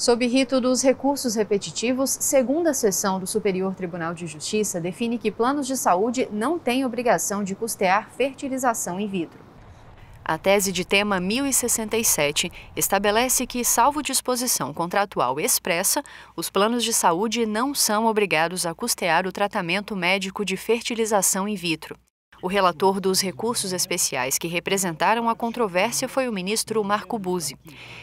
Sob rito dos recursos repetitivos, segunda sessão do Superior Tribunal de Justiça define que planos de saúde não têm obrigação de custear fertilização in vitro. A tese de tema 1067 estabelece que, salvo disposição contratual expressa, os planos de saúde não são obrigados a custear o tratamento médico de fertilização in vitro. O relator dos recursos especiais que representaram a controvérsia foi o ministro Marco Buzzi.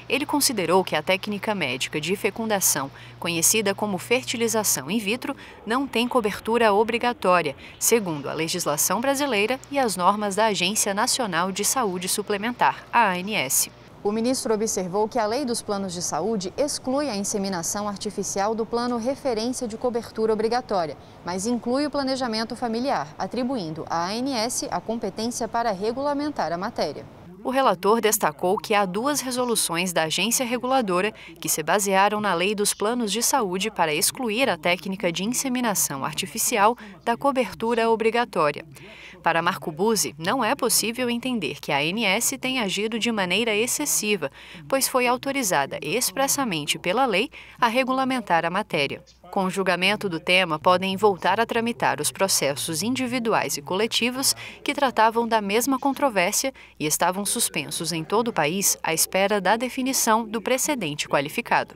Ele considerou que a técnica médica de fecundação, conhecida como fertilização in vitro, não tem cobertura obrigatória, segundo a legislação brasileira e as normas da Agência Nacional de Saúde Suplementar, a ANS. O ministro observou que a lei dos planos de saúde exclui a inseminação artificial do plano referência de cobertura obrigatória, mas inclui o planejamento familiar, atribuindo à ANS a competência para regulamentar a matéria o relator destacou que há duas resoluções da agência reguladora que se basearam na lei dos planos de saúde para excluir a técnica de inseminação artificial da cobertura obrigatória. Para Marco Buzzi, não é possível entender que a ANS tenha agido de maneira excessiva, pois foi autorizada expressamente pela lei a regulamentar a matéria. Com o julgamento do tema, podem voltar a tramitar os processos individuais e coletivos que tratavam da mesma controvérsia e estavam suspensos em todo o país à espera da definição do precedente qualificado.